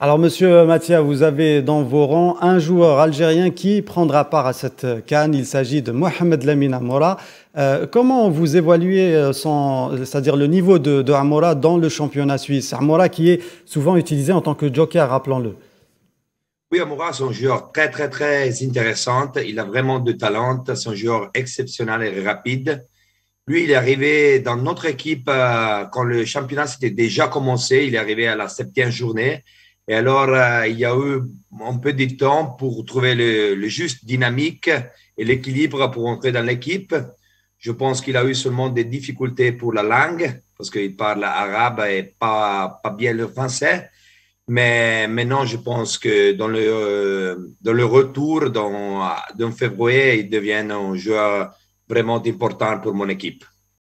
Alors, monsieur Mathia, vous avez dans vos rangs un joueur algérien qui prendra part à cette canne. Il s'agit de Mohamed Lamine Amora. Euh, comment vous évaluez euh, c'est-à-dire le niveau de, de dans le championnat suisse Amora qui est souvent utilisé en tant que joker, rappelons-le. Oui, Amora, c'est un joueur très, très, très intéressant. Il a vraiment de talent. C'est un joueur exceptionnel et rapide. Lui, il est arrivé dans notre équipe euh, quand le championnat s'était déjà commencé. Il est arrivé à la septième journée. Et alors, euh, il y a eu un peu de temps pour trouver le, juste dynamique et l'équilibre pour entrer dans l'équipe. Je pense qu'il a eu seulement des difficultés pour la langue, parce qu'il parle arabe et pas, pas bien le français. Mais maintenant, je pense que dans le, euh, dans le retour, dans, euh, dans février, il devient un joueur vraiment important pour mon équipe.